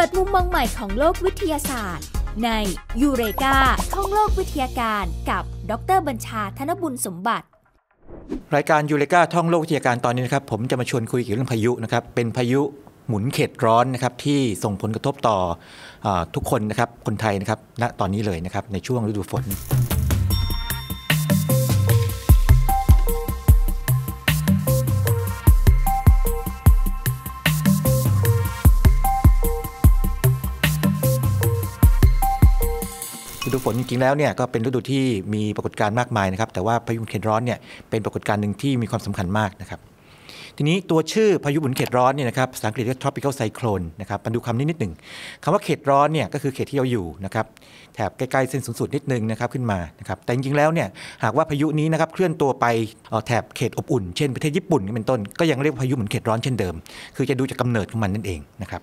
ปิดมุมมองใหม่ของโลกวิทยาศาสตร์ ในยูเรกาท่องโลกวิทยาการ กับดรบัญชาธนบุญสมบัติ รายการยูเรกาท่องโลกวิทยาการตอนนี้นะครับผมจะมาชวนคุยเกี่ยวกับเรื่องพายุนะครับเป็นพายุหมุนเขตร้อนนะครับที่ส่งผลกระทบต่ออทุกคนนะครับคนไทยนะครับณนะตอนนี้เลยนะครับในช่วงฤดูฝนฤดูฝนจริงๆแล้วเนี่ยก็เป็นฤดูที่มีปรากฏการณ์มากมายนะครับแต่ว่าพายุหมุนเขตร้อนเนี่ยเป็นปรากฏการณ์หนึ่งที่มีความสำคัญมากนะครับทีนี้ตัวชื่อพายุหมุนเขตร้อนเนี่ยนะครับภาษาอังกฤษเรียก tropical cyclone นะครับมาดูคำนี้นิดหนึ่งคำว่าเขตร้อนเนี่ยก็คือเขตที่เราอยู่นะครับแถบใกล้ๆเส้นศูนย์สูตรนิดนึงนะครับขึ้นมานะครับแต่จริงๆแล้วเนี่ยหากว่าพายุนี้นะครับเคลื่อนตัวไปแถบเขตอบอุ่นเช่นประเทศญี่ปุ่นเป็นต้นก็ยังเรียกพายุหมุนเขตร้อนเช่นเดิมคือจะดูจากกำเนิดของมันนั่นเองนะครับ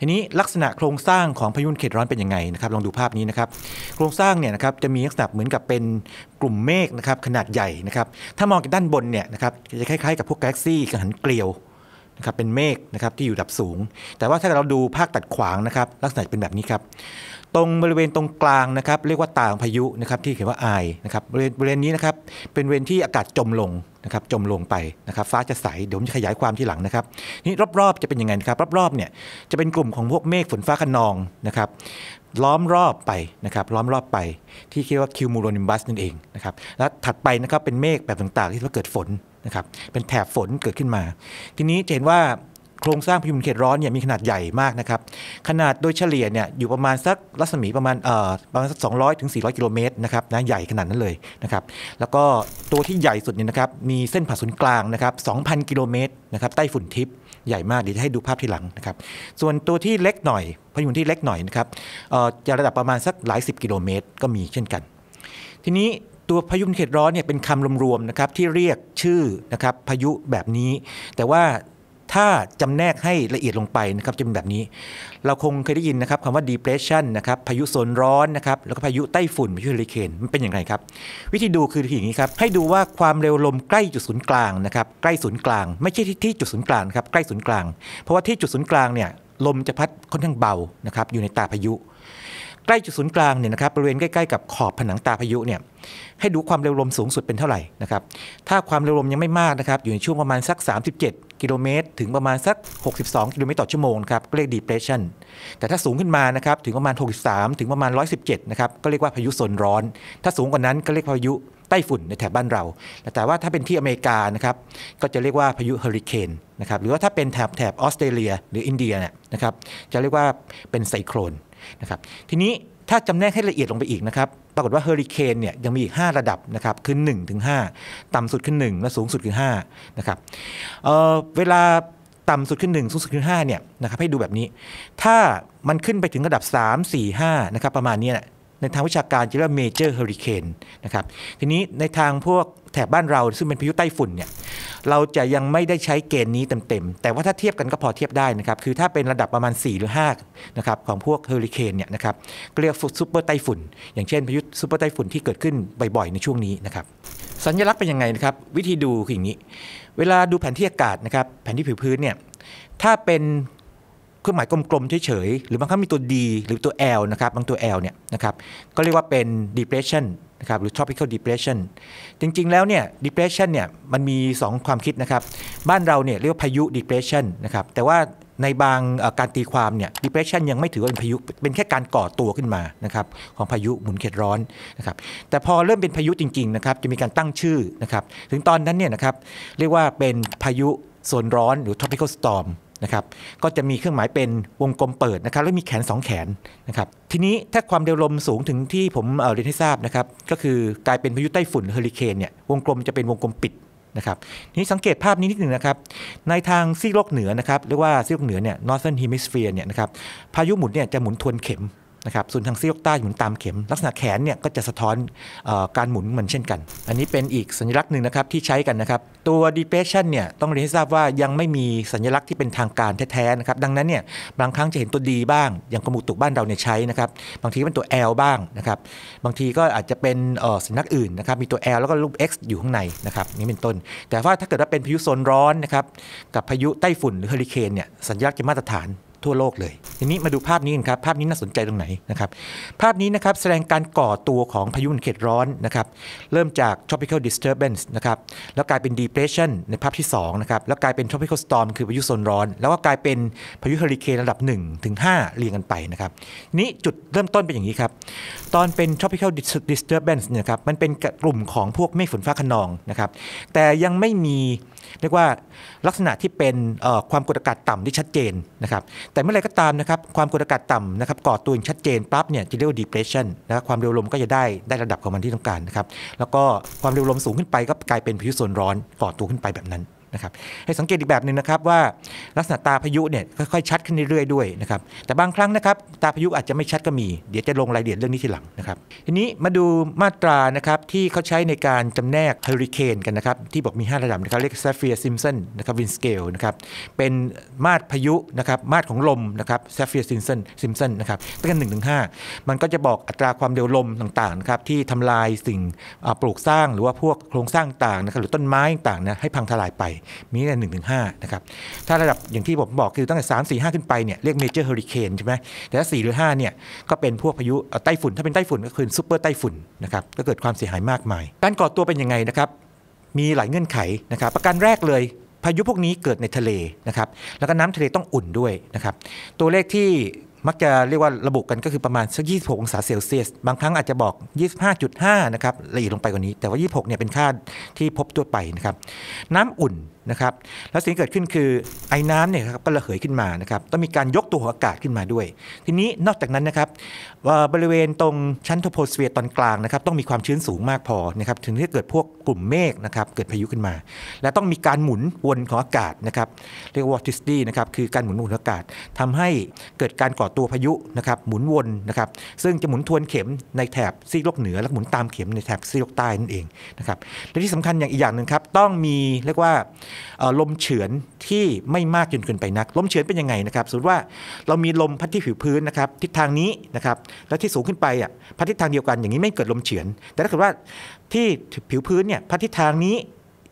ทีนี้ลักษณะโครงสร้างของพายุเขตร้อนเป็นยังไงนะครับลองดูภาพนี้นะครับโครงสร้างเนี่ยนะครับจะมีลักษณะเหมือนกับเป็นกลุ่มเมฆนะครับขนาดใหญ่นะครับถ้ามองจากด้านบนเนี่ยนะครับจะคล้ายๆกับพวกกาแล็กซี่กัะหันเกลียวนะครับเป็นเมฆนะครับที่อยู่ดับสูง แต่ว่าถ้าเราดูภาคตัดขวางนะครับลักษณะเป็นแบบนี้ครับตรงบริเวณตรงกลางนะครับ เรียกว่าต่างพายุนะครับที่เขียนว่าไอนะครับบริเวณนี้นะครับเป็นเวณที่อากาศจมลงนะครับจมลงไปนะครับ ฟ้าจะใส เดี๋ยวผมจะขยายความที่หลังนะครับนี่รอบๆจะเป็นยังไงครับ รอบๆเนี่ยจะเป็นกลุ่มของพวกเมฆฝนฟ้าขนองนะครับล้อมรอบไปนะครับล้อมรอบไปที่เรียกว่าคิวมูโรนิมบัสนั่นเองนะครับแล้วถัดไปนะครับเป็นเมฆแบบต่าง ๆ ที่เกิดฝนนะครับเป็นแถบฝนเกิดขึ้นมา ทีนี้จะเห็นว่าโครงสร้างพิมพ์เขตร้อนเนี่ยมีขนาดใหญ่มากนะครับขนาดโดยเฉลี่ยเนี่ยอยู่ประมาณสักรัศมีประมาณเอ่อประมาณสักสองร้อยถึงสี่ร้อยกิโลเมตรนะครับนะใหญ่ขนาดนั้นเลยนะครับแล้วก็ตัวที่ใหญ่สุดเนี่ยนะครับมีเส้นผ่าศูนย์กลางนะครับสองพันกิโลเมตรนะครับใต้ฝุ่นทิพย์ใหญ่มากเดี๋ยวจะให้ดูภาพที่หลังนะครับส่วนตัวที่เล็กหน่อยพยุนที่เล็กหน่อยนะครับเออ่จะระดับประมาณสักหลายสิบกิโลเมตร ก็มีเช่นกัน ทีนี้ตัวพายุเขตร้อนเนี่ยเป็นคำรวมๆนะครับที่เรียกชื่อนะครับพายุแบบนี้ แต่ว่าถ้าจำแนกให้ละเอียดลงไปนะครับจะเป็นแบบนี้ เราคงเคยได้ยินนะครับคำว่า depression นะครับพายุโซนร้อนนะครับแล้วก็พายุไต้ฝุ่น พายุเฮอริเคนมันเป็นอย่างไรครับ วิธีดูคืออย่างนี้ครับให้ดูว่าความเร็วลมใกล้จุดศูนย์กลางนะครับใกล้ศูนย์กลาง ไม่ใช่ที่จุดศูนย์กลางครับใกล้ศูนย์กลาง เพราะว่าที่จุดศูนย์กลางเนี่ยลมจะพัดค่อนข้างเบานะครับอยู่ในตาพายุใกล้จุดศูนย์กลางเนี่ยนะครับบริเวณใกล้ๆกับขอบผนังตาพายุเนี่ยให้ดูความเร็วลมสูงสุดเป็นเท่าไหร่นะครับถ้าความเร็วลมยังไม่มากนะครับอยู่ในช่วงประมาณสัก 37 กิโลเมตรถึงประมาณสัก 62 กิโลเมตรต่อชั่วโมงครับก็เรียก d e p พ e สช i o n แต่ถ้าสูงขึ้นมานะครับถึงประมาณ 63 ถึงประมาณ 117 นะครับก็เรียกว่าพายุโซนร้อน ถ้าสูงกว่านั้นก็เรียกพายุใต้ฝุ่นในแถบบ้านเราแต่ว่าถ้าเป็นที่อเมริกานะครับก็จะเรียกว่าพายุเฮอริเคนนะครับหรือว่าถ้าเป็นแถบแถบออสเตรเลีย หรืออินเดียนะครับจะเรียกว่าเป็นไซโคลนนะครับทีนี้ถ้าจำแนกให้ละเอียดลงไปอีกนะครับ ปรากฏว่าเฮอริเคนเนี่ยยังมีอีก 5 ระดับนะครับคือ1ถึง5ต่ำสุดขึ้น1และสูงสุดคือ5นะครับเเวลาต่ำสุดขึ้น1สูงสุดขึ้น5เนี่ยนะครับให้ดูแบบนี้ ถ้ามันขึ้นไปถึงระดับ 3 4 5นะครับประมาณนี้นะในทางวิชาการจะเรียกว่าเมเจอร์เฮอริเคนนะครับทีนี้ในทางพวกแถบบ้านเรา ซึ่งเป็นพายุใต้ฝุ่นเนี่ยเราจะยังไม่ได้ใช้เกณฑ์นี้เต็มๆ แต่ว่าถ้าเทียบกันก็พอเทียบได้นะครับ คือถ้าเป็นระดับประมาณ 4 หรือ 5 นะครับของพวกเฮอริเคนเนี่ยนะครับเรียกซุเปอร์ไต้ฝุ่น อย่างเช่นพายุซูเปอร์ไต้ฝุ่น ที่เกิดขึ้นบ่อยๆ ในช่วงนี้นะครับ สัญลักษณ์เป็นยังไงนะครับ วิธีดูคืออย่างนี้ เวลาดูแผนที่อากาศนะครับ แผนที่ผิวพื้นเนี่ย ถ้าเป็นเครื่องหมายกลมๆ เฉยๆ หรือบางครั้งมีตัว D หรือตัว L นะครับ บางตัว L เนี่ยนะครับ ก็เรียกว่าเป็น depression นะครับหรือ tropical depression จริงๆแล้วเนี่ย depression เนี่ยมันมี2 ความคิดนะครับ บ้านเราเนี่ยเรียกว่าพายุ depression นะครับแต่ว่าในบางการตีความเนี่ย depression ยังไม่ถือว่าเป็นพายุเป็นแค่การก่อตัวขึ้นมานะครับของพายุหมุนเขตร้อนนะครับแต่พอเริ่มเป็นพายุจริงๆนะครับจะมีการตั้งชื่อนะครับถึงตอนนั้นเนี่ยนะครับเรียกว่าเป็นพายุโซนร้อนหรือ tropical storm นะครับ ก็จะมีเครื่องหมายเป็นวงกลมเปิดนะครับแล้วมีแขน 2 แขนนะครับ ทีนี้ถ้าความเร็วลมสูงถึงที่ผมเรียนให้ทราบนะครับ ก็คือกลายเป็นพายุไต้ฝุ่นเฮอริเคนเนี่ยวงกลมจะเป็นวงกลมปิดนะครับนี้สังเกตภาพนี้นิดหนึ่งนะครับ ในทางซีกโลกเหนือนะครับเรียกว่าซีกโลกเหนือเนี่ย northern hemisphere เนี่ยนะครับพายุหมุนเนี่ยจะหมุนทวนเข็มนะครับส่วนทางซีกใต้หมุนตามเข็ม ลักษณะแขนเนี่ยก็จะสะท้อนอการหมุนเหมือนเช่นกัน อันนี้เป็นอีกสัญลักษณ์หนึ่งนะครับที่ใช้กันนะครับ ตัว depression เนี่ยต้องเรียนให้ทราบว่ายังไม่มีสัญลักษณ์ที่เป็นทางการแท้ ๆ นะครับ ดังนั้นเนี่ยบางครั้งจะเห็นตัวดีบ้าง อย่างกระมูุตุกบ้านเราเนี่ยใช้นะครับ บางทีเป็นตัว L บ้างนะครับบางทีก็อาจจะเป็นสัญลักษณ์อื่นนะครับมีตัว L แล้วก็รูป X อยู่ข้างในนะครับนี่เป็นต้นแต่ว่าถ้าเกิดว่าเป็นพายุโซนร้อนนะครับกับพายุไต้ฝุ่นหรือเฮอริเคนเนี่ยสัญลักษณ์จะมาตรฐานทั่วโลกเลยทีนี้มาดูภาพนี้กันครับภาพนี้น่าสนใจตรงไหนนะครับภาพนี้นะครับแสดงการก่อตัวของพายุเขตร้อนนะครับเริ่มจาก tropical disturbance นะครับแล้วกลายเป็น depression ในภาพที่2นะครับแล้วกลายเป็น tropical storm คือพายุโซนร้อน แล้วก็กลายเป็นพายุเฮอริเคนระดับ1ถึง5เรียงกันไปนะครับนี้จุดเริ่มต้นเป็นอย่างนี้ครับ ตอนเป็น tropical disturbance เนี่ยครับมันเป็นกลุ่มของพวกเมฆฝนฟ้าขนองนะครับแต่ยังไม่มีเรียกว่าลักษณะที่เป็นความกดอากาศต่ำที่ชัดเจนนะครับแต่เมื่อไรก็ตามนะครับความกดอากาศต่ำนะครับก่อตัวอย่างชัดเจนปั๊บเนี่ยจะเรียกว่า depression นะความเร็วลมก็จะได้ได้ระดับของมันที่ต้องการนะครับแล้วก็ความเร็วลมสูงขึ้นไปก็กลายเป็นพายุโซนร้อนก่อตัวขึ้นไปแบบนั้นะครับให้สังเกตอีกแบบหนึ่งนะครับว่า ลักษณะตาพายุเนี่ยค่อยๆชัดขึ้นเรื่อยๆด้วยนะครับแต่บางครั้งนะครับตาพายุอาจจะไม่ชัดก็มีเดี๋ยวจะลงรายละเอียดเรื่องนี้ทีหลังนะครับทีนี้มาดูมาตรานะครับที่เขาใช้ในการจำแนกเฮอริเคนกันนะครับที่บอกมี 5 ระดับนะครับเรียกซฟเฟียร์ซิมสันนะครับวินสเกลนะครับเป็นมาตรพายุนะครับมาตรของลมนะครับซฟเฟียร์ซิมสันซิมสันนะครับตั้งแต่หนึ่งถึงห้ามันก็จะบอกอัตราความเร็วลมต่างๆครับที่ทำลายสิ่งปลูกสร้างหรือว่าพวกโครงสร้างต่างนะครับหรือต้นไม้ต่างนะให้พังทลายไปมีแต่หนึ่งถึงห้านะครับถ้าระดับอย่างที่ผมบอกคือตั้งแต่สามสี่ห้าขึ้นไปเนี่ยเรียกเมเจอร์เฮอริเคนใช่ไหมแต่ถ้าสี่หรือห้าเนี่ยก็เป็นพวกพายุไต้ฝุ่นถ้าเป็นไต้ฝุ่นก็คือซูเปอร์ไต้ฝุ่นนะครับก็เกิดความเสียหายมากมายการก่อตัวเป็นยังไงนะครับมีหลายเงื่อนไขนะครับประการแรกเลยพายุพวกนี้เกิดในทะเลนะครับแล้วก็น้ำทะเลต้องอุ่นด้วยนะครับตัวเลขที่มักจะเรียกว่าระบุกันก็คือประมาณสัก26องศาเซลเซียส บางครั้งอาจจะบอก 25.5นะครับละเอียดลงไปกว่านี้ แต่ว่า 26เนี่ยเป็นค่าที่พบตัวไปนะครับน้ำอุ่นนะครับแล้วสิ่งที่เกิดขึ้นคือไอ้น้ำเนี่ยครับก็ระเหยขึ้นมานะครับต้องมีการยกตัวของอากาศขึ้นมาด้วย ทีนี้นอกจากนั้นนะครับบริเวณตรงชั้นโทโพสเฟียร์ตอนกลางนะครับต้องมีความชื้นสูงมากพอนะครับถึงที่เกิดพวกกลุ่มเมฆนะครับเกิดพายุขึ้นมา และต้องมีการหมุนวนของอากาศนะครับเรียกว่าทิสตี้นะครับคือการหมุนวนอากาศทำให้เกิดการก่อตัวพายุนะครับหมุนวนนะครับซึ่งจะหมุนทวนเข็ม ในแถบซีกโลกเหนือ และหมุนตามเข็มในแถบซีกโลกใต้นั่นเองนะครับและที่สำคัญอย่างอีกอย่างหนึ่งครับต้องมีเรียกว่าลมเฉือนที่ไม่มากจนเกินไปนัก ลมเฉือนเป็นยังไงนะครับสมมติว่าเรามีลมพัดที่ผิวพื้นนะครับ ทิศทางนี้นะครับแล้วที่สูงขึ้นไปอ่ะพัดทิศทางเดียวกันอย่างนี้ไม่เกิดลมเฉือน แต่ถ้าเกิดว่าที่ผิวพื้นเนี่ยพัดทิศทางนี้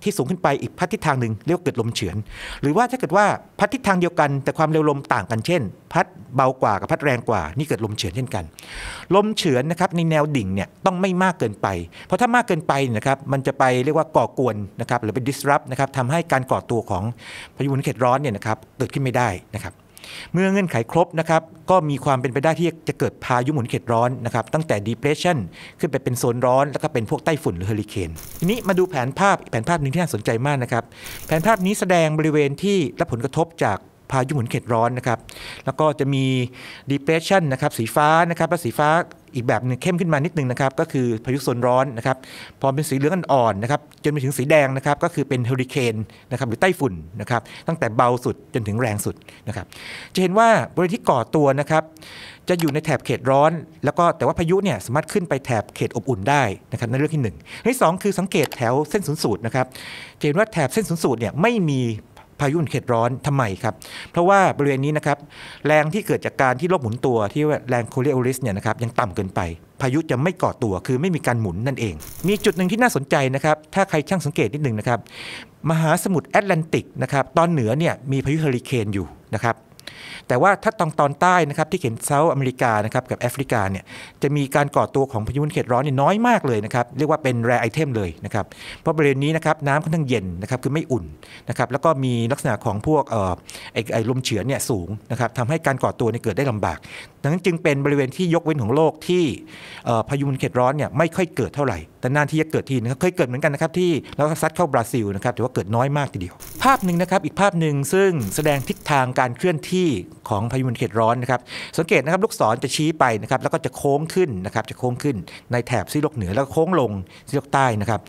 ที่สูงขึ้นไปอีกพัดทิศทางหนึ่งเรียกว่าเกิดลมเฉือน หรือว่าถ้าเกิดว่าพัดทิศทางเดียวกัน แต่ความเร็วลมต่างกันเช่น พัดเบากว่ากับพัดแรงกว่านี่เกิดลมเฉือน เช่นกัน ลมเฉือนนะครับในแนวดิ่งเนี่ยต้องไม่มากเกินไป เพราะถ้ามากเกินไปนะครับ มันจะไปเรียกว่าก่อกวนนะครับหรือเป็น disrupt นะครับทำให้การก่อตัวของพายุหมุนเขตร้อนเนี่ยนะครับเกิดขึ้นไม่ได้นะครับเมื่อเงื่อนไขครบนะครับก็มีความเป็นไปได้ที่จะเกิดพายุหมุนเขตร้อนนะครับตั้งแต่ depression ขึ้นไปเป็นโซนร้อน แล้วก็เป็นพวกไต้ฝุ่นหรือเฮอริเคนทีนี้มาดูแผนภาพแผนภาพหนึ่งที่น่าสนใจมากนะครับแผนภาพนี้แสดงบริเวณที่รับผลกระทบจากพายุหมุนเขตร้อนนะครับแล้วก็จะมี depression นะครับสีฟ้านะครับและสีฟ้าอีกแบบนึงเข้มขึ้นมานิดนึงนะครับก็คือพายุโซนร้อนนะครับพอเป็นสีเหลืองอ่อนนะครับจนไปถึงสีแดงนะครับก็คือเป็นเฮอริเคนนะครับหรือไต้ฝุ่นนะครับตั้งแต่เบาสุดจนถึงแรงสุดนะครับจะเห็นว่าบริเวณที่ก่อตัวนะครับจะอยู่ในแถบเขตร้อน แล้วก็แต่ว่าพายุเนี่ยสามารถขึ้นไปแถบเขตอบอุ่นได้นะครับในเรื่องที่1นึ่งที่สคือสังเกตแถวเส้นศูนย์สูตรนะครับจะเห็นว่าแถบเส้นศูนย์สูตรเนี่ยไม่มีพายุเขตร้อนทำไมครับ เพราะว่าบริเวณนี้นะครับ แรงที่เกิดจากการที่โลกหมุนตัวที่แรงโคเรียโอลิสเนี่ยนะครับยังต่ำเกินไป พายุจะไม่ก่อตัวคือไม่มีการหมุนนั่นเอง มีจุดหนึ่งที่น่าสนใจนะครับ ถ้าใครช่างสังเกตนิดหนึ่งนะครับ มหาสมุทรแอตแลนติกนะครับตอนเหนือเนี่ยมีพายุเฮอริเคนอยู่นะครับแต่ว่าถ้าตอนตอนใต้นะครับที่เห็นเซาท์อเมริกานะครับกับแอฟริกาเนี่ยจะมีการก่อตัวของพายุเขตร้อนนี่น้อยมากเลยนะครับเรียกว่าเป็นแรไอเทมเลยนะครับเพราะบริเวณนี้นะครับน้ำค่อนข้างเย็นนะครับคือไม่อุ่นนะครับแล้วก็มีลักษณะของพวกเอ่อไอไอลมเฉือนเนี่ยสูงนะครับทำให้การก่อตัวเนี่ยเกิดได้ลำบาก ดังนั้นจึงเป็นบริเวณที่ยกเว้นของโลกที่พายุเขตร้อนเนี่ยไม่ค่อยเกิดเท่าไหร่แต่นานที่จะเกิดทีนะครับเคยเกิดเหมือนกันนะครับที่เราซัดเข้าบราซิลนะครับแต่ว่าเกิดน้อยมากทีเดียว ภาพหนึ่งนะครับอีกภาพหนึ่งซึ่งแสดงทิศทางการเคลื่อนทที่ของพายุมันเขตร้อนนะครับ สังเกตนะครับลูกศรจะชี้ไปนะครับแล้วก็จะโค้งขึ้นนะครับจะโค้งขึ้นในแถบซีโลกเหนือแล้วโค้งลง ซีโลกใต้นะครับ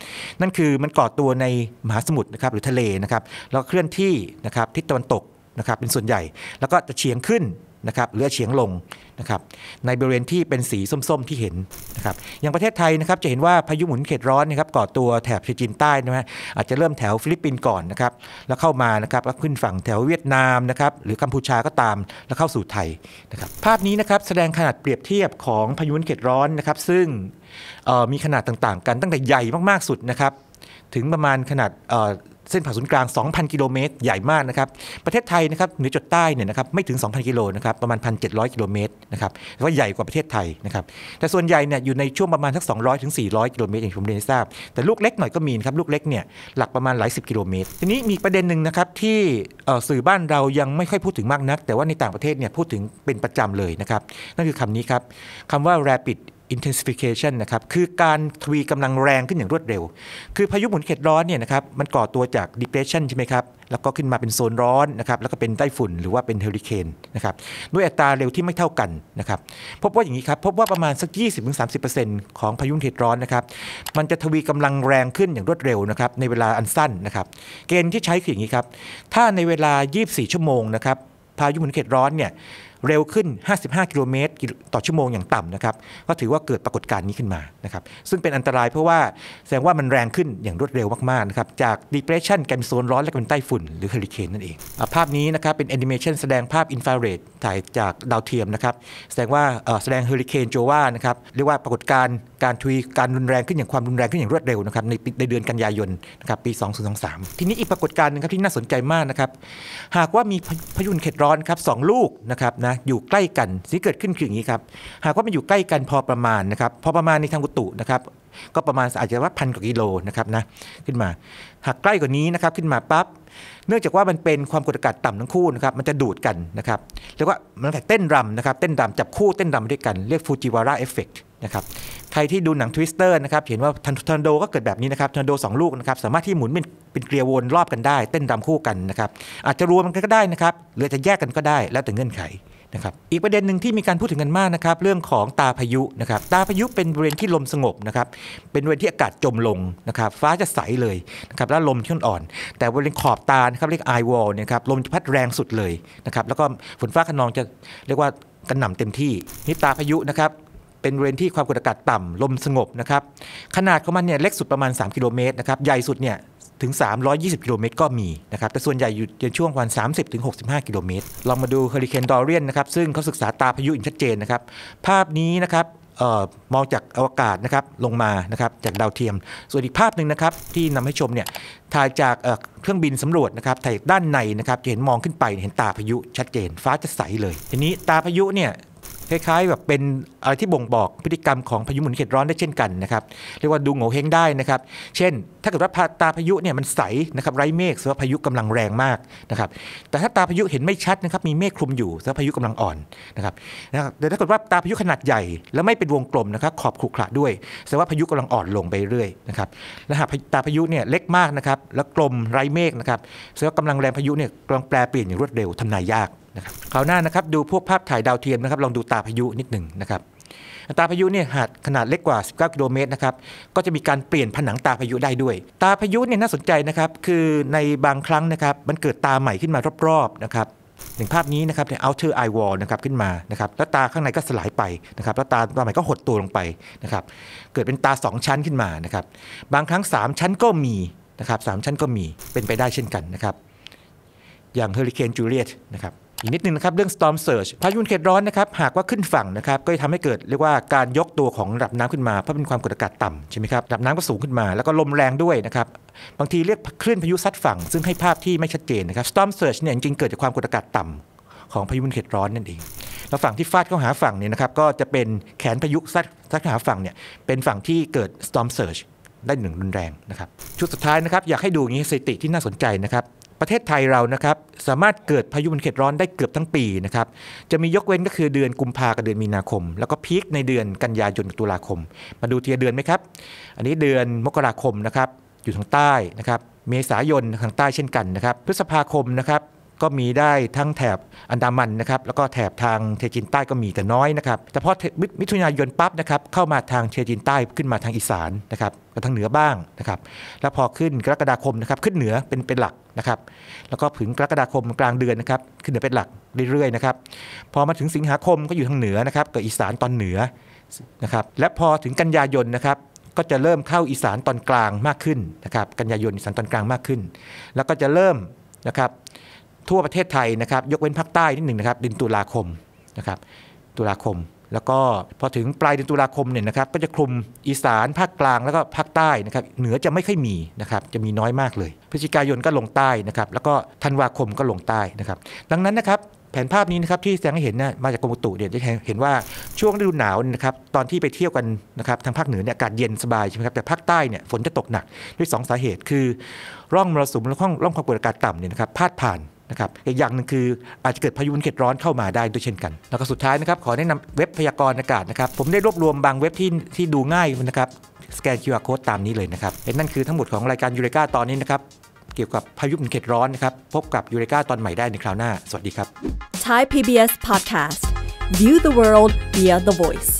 นั่นคือมันก่อตัวในมหาสมุทรนะครับหรือทะเลนะครับแล้วเคลื่อนที่นะครับทิศตะวันตกนะครับเป็นส่วนใหญ่แล้วก็จะเฉียงขึ้นนะครับเลือเฉียงลงนะครับในบริเวณที่เป็นสีส้มๆ ที่เห็นนะครับอย่างประเทศไทยนะครับจะเห็นว่าพายุหมุนเขตร้อนนะครับก่อตัวแถบเจีนใต้นะฮะอาจจะเริ่มแถวฟิลิปปินส์ก่อนนะครับแล้วเข้ามานะครับแล้วขึ้นฝั่งแถวเวียดนามนะครับหรือกัมพูชาก็ตาม แล้วเข้าสู่ไทยนะครับภาพนี้นะครับแสดงขนาดเปรียบเทียบของพายุหมุนเขตร้อนนะครับซึ่งมีขนาดต่างๆกันตั้งแต่ใหญ่มากๆสุดนะครับถึงประมาณขนาดเส้นผ่าศูนย์กลาง 2,000 กิโลเมตร ใหญ่มากนะครับ ประเทศไทยนะครับเหนือจุดใต้เนี่ยนะครับไม่ถึง 2,000 กิโลนะครับประมาณ 1,700กิโลเมตรนะครับว่าใหญ่กว่าประเทศไทยนะครับแต่ส่วนใหญ่เนี่ยอยู่ในช่วงประมาณสัก 200ถึง400กิโลเมตรอย่างที่ผมเรียนทราบแต่ลูกเล็กหน่อยก็มีครับลูกเล็กเนี่ยหลักประมาณหลายสิบกิโลเมตรทีนี้มีประเด็นหนึ่งนะครับที่สื่อบ้านเรายังไม่ค่อยพูดถึงมากนัก แต่ว่าในต่างประเทศเนี่ยพูดถึงเป็นประจำเลยนะครับนั่นคือคำนี้ครับคำว่า rapid intensification นะครับ คือการทวีกำลังแรงขึ้นอย่างรวดเร็ว คือพายุหมุนเขตร้อนเนี่ยนะครับ มันก่อตัวจาก depression ใช่ไหมครับ แล้วก็ขึ้นมาเป็นโซนร้อนนะครับ แล้วก็เป็นไต้ฝุ่นหรือว่าเป็นเฮอริเคนนะครับ ด้วยอัตราเร็วที่ไม่เท่ากันนะครับ พบว่าอย่างนี้ครับ พบว่าประมาณสัก 20-30%ของพายุเขตร้อนนะครับ มันจะทวีกำลังแรงขึ้นอย่างรวดเร็วนะครับ ในเวลาอันสั้นนะครับ เกณฑ์ที่ใช้คืออย่างนี้ครับ ถ้าในเวลา 24 ชั่วโมงนะครับ พายุหมุนเขตร้อนเนี่ยเร็วขึ้น 55 กิโลเมตร ต่อชั่วโมงอย่างต่ำนะครับ ก็ถือว่าเกิดปรากฏการณ์นี้ขึ้นมานะครับ ซึ่งเป็นอันตรายเพราะว่าแสดงว่ามันแรงขึ้นอย่างรวดเร็วมากๆนะครับ จาก depression กลายเป็นโซนร้อน และกลายเป็นใต้ฝุ่นหรือเฮอริเคนนั่นเอง ภาพนี้นะครับเป็นแอนิเมชันแสดงภาพอินฟราเรดถ่ายจากดาวเทียมนะครับ แสดงว่าแสดงเฮอริเคนโจวานะครับเรียกว่าปรากฏการณ์การทวีการรุนแรงขึ้นอย่างความรุนแรงขึ้นอย่างรวดเร็วนะครับในในเดือนกันยายนนะครับปี 2023 ทีนี้อีกปรากฏการณ์นึงครับที่น่าสนใจมากนะครับ หากว่ามีพายุเขตร้อนครับสลูกนะครับนะอยู่ใกล้กัน สิ่งเกิดขึ้นคืออย่างนี้ครับ หากว่ามันอยู่ใกล้กันพอประมาณนะครับพอประมาณในทางกุตุนะครับก็ประมาณอาจจะว่าพันกว่ากิโลนะครับนะขึ้นมาหากใกล้กว่านี้นะครับขึ้นมาปั๊บเนื่องจากว่ามันเป็นความกดอากาศต่ำทั้งคู่นะครับมันจะดูดกันนะครับเรียกว่ามันแเต้นรำนะครับเต้นรำจับคู่เต้นรำด้วยกันเรียกฟูจิวาระเอฟเฟกต์นะครับใครที่ดูหนังทวิสเตอร์นะครับเห็นว่าทันทอร์นโดก็เกิดแบบนี้นะครับทอร์นโดสองลูกนะครับสามารถที่หมุนเป็นเป็นเกลียววนรอบกันได้เต้นรำคู่กันนะครับอาจจะรวมกันก็ได้นะครับหรือจะแยกกันก็ได้ แล้วแต่เงื่อนไขนะครับอีกประเด็นหนึ่งที่มีการพูดถึงกันมากนะครับเรื่องของตาพายุนะครับตาพายุเป็นบริเวณที่ลมสงบนะครับเป็นบริเวณที่อากาศจมลงนะครับฟ้าจะใสเลยนะครับแล้วลมช่นอ่อน แต่บริเวณขอบตานะครับเรียกไอวอลนะครับลมจะพัดแรงสุดเลยนะครับแล้วก็ฝนฟ้าขนองจะเรียกว่ากระหน่ำเต็มที่นี่ตาพายุนะครับ เป็นบริเวณที่ความกดอากาศต่ำ ลมสงบนะครับขนาดของมันเนี่ยเล็กสุดประมาณ 3 กิโลเมตรนะครับใหญ่สุดเนี่ยถึง 320 กิโลเมตร ก็มีนะครับ แต่ส่วนใหญ่อยู่ในช่วงวัน30ถึง65 กิโลเมตรลองมาดูเฮอริเคนดอเรียนนะครับ ซึ่งเขาศึกษาตาพายุอย่างชัดเจนนะครับ ภาพนี้นะครับมองจากอวกาศนะครับลงมานะครับจากดาวเทียม ส่วนอีกภาพหนึ่งนะครับที่นำให้ชมเนี่ย ถ่ายจากเครื่องบินสำรวจนะครับ ถ่ายด้านในนะครับ จะเห็นมองขึ้นไปเห็นตาพายุชัดเจน ฟ้าจะใสเลย ทีนี้ตาพายุเนี่ยคล้ายๆแบบเป็นอะไรที่บ่งบอกพฤติกรรมของพายุหมุนเขตร้อนได้เช่นกันนะครับเรียกว่าดูโง่เฮงได้นะครับเช่น ถ้าเกิดว่าตาพายุเนี่ยมันใสนะครับไร้เมฆแสดงว่าพายุกำลังแรงมากนะครับแต่ถ้าตาพายุเห็นไม่ชัดนะครับมีเมฆคลุมอยู่แสดงว่าพายุกำลังอ่อนนะครับแต่ถ้าเกิดว่าตาพายุขนาดใหญ่แล้วไม่เป็นวงกลมนะครับขอบขรุขระด้วยแสดงว่าพายุกำลังอ่อนลงไปเรื่อยนะครับและหากตาพายุเนี่ยเล็กมากนะครับและกลมไร้เมฆนะครับแสดงว่ากำลังแรงพายุเนี่ยกำลังแปลเปลี่ยนอย่างรวดเร็วทำนายยากนะครับคราวหน้านะครับดูพวกภาพถ่ายดาวเทียมนะครับลองดูตาพายุนิดหนึ่งนะครับตาพายุเนี่ยหาดขนาดเล็กกว่า 19 กิโลเมตรนะครับก็จะมีการเปลี่ยนผนังตาพายุได้ด้วย ตาพายุเนี่ยน่าสนใจนะครับ คือในบางครั้งนะครับมันเกิดตาใหม่ขึ้นมารอบๆนะครับอย่างภาพนี้นะครับใน outer eye wall นะครับขึ้นมานะครับแล้วตาข้างในก็สลายไปนะครับแล้วตาตาใหม่ก็หดตัวลงไปนะครับเกิดเป็นตา 2 ชั้นขึ้นมานะครับบางครั้ง 3 ชั้นก็มีนะครับสชั้นก็มีเป็นไปได้เช่นกันนะครับอย่างเฮอริเคนจูเลียตนะครับอีกนิดนึงนะครับเรื่อง storm surge พายุเขตร้อนนะครับหากว่าขึ้นฝั่งนะครับก็จะทำให้เกิดเรียกว่าการยกตัวของระดับน้ำขึ้นมา เพราะเป็นความกดอากาศต่ำใช่ไหมครับระดับน้ำก็สูงขึ้นมาแล้วก็ลมแรงด้วยนะครับบางทีเรียกคลื่นพายุซัดฝั่งซึ่งให้ภาพที่ไม่ชัดเจนนะครับ storm surge เนี่ยจริงๆเกิดจากความกดอากาศต่ำ ของพายุเขตร้อนนั่นเองแล้วฝั่งที่ฟาดเข้าหาฝั่งเนี่ยนะครับ ก็จะเป็นแขนพายุซัดซัดหาฝั่งเนี่ยเป็นฝั่งที่เกิด storm surge ได้หนึ่งรุนแรงนะครับ ชุดสุดท้ายนะครับอยากให้ดูอย่างนี้สถิติที่น่าสนใจนะครับประเทศไทยเรานะครับ สามารถเกิดพายุมันเขตร้อนได้เกือบทั้งปีนะครับ จะมียกเว้นก็คือเดือนกุมภากับเดือนมีนาคม แล้วก็พีคในเดือนกันยายนตุลาคม มาดูทีละเดือนไหมครับ อันนี้เดือนมกราคมนะครับ อยู่ทางใต้นะครับ เมษายนทางใต้เช่นกันนะครับพฤษภาคมนะครับก็มีได้ทั้งแถบอันดามันนะครับ แล้วก็แถบทางเทจินใต้ก็มีแต่น้อยนะครับ แต่พอมิถุนายนปั๊บนะครับ เข้ามาทางเทจินใต้ขึ้นมาทางอีสานนะครับกับทางเหนือบ้างนะครับ แล้วพอขึ้นกรกฎาคมนะครับ ขึ้นเหนือเป็นเป็นหลักนะครับ แล้วก็ถึงกรกฎาคมกลางเดือนนะครับ ขึ้นเหนือเป็นหลักเรื่อยๆนะครับ พอมาถึงสิงหาคมก็อยู่ทางเหนือนะครับกับอีสานตอนเหนือนะครับ และพอถึงกันยายนนะครับ ก็จะเริ่มเข้าอีสานตอนกลางมากขึ้นนะครับ กันยายนอีสานตอนกลางมากขึ้น แล้วก็จะเริ่มนะครับทั่วประเทศไทยนะครับ ยกเว้นภาคใต้ นิดหนึ่งนะครับเดือนตุลาคมนะครับ ตุลาคม แล้วก็พอถึงปลายเดือนตุลาคมเนี่ยนะครับ ก็จะคลุมอีสาน ภาคกลาง แล้วก็ภาคใต้นะครับ เหนือจะไม่ค่อยมีนะครับ จะมีน้อยมากเลย พฤศจิกายนก็ลงใต้นะครับ แล้วก็ธันวาคมก็ลงใต้นะครับ ดังนั้นนะครับ แผนภาพนี้นะครับที่แสดงให้เห็นนะมาจากกรมอุตุเนี่ยจะเห็นว่าช่วงฤดูหนาวนะครับ ตอนที่ไปเที่ยวกันนะครับ ทางภาคเหนือเนี่ยอากาศเย็นสบายใช่ไหมครับ แต่ภาคใต้เนี่ยฝนจะตกหนัก ด้วย 2 สาเหตุคือ ร่องมรสุมและร่องร่องความกดอากาศต่ำเนี่ยนะครับพาดผ่านนะครับอีกอย่างหนึ่งคืออาจจะเกิดพายุมันเขตร้อนเข้ามาได้ด้วยเช่นกัน แล้วก็สุดท้ายนะครับขอแนะนำเว็บพยากรณ์อากาศนะครับผมได้รวบรวมบางเว็บที่ที่ดูง่ายนะครับสแกน QR code ตามนี้เลยนะครับนั่นคือทั้งหมดของรายการยูเรกาตอนนี้นะครับเกี่ยวกับพายุมันเขตร้อนนะครับพบกับยูเรกาตอนใหม่ได้ในคราวหน้า สวัสดีครับ Thai PBS Podcast View the world via the voice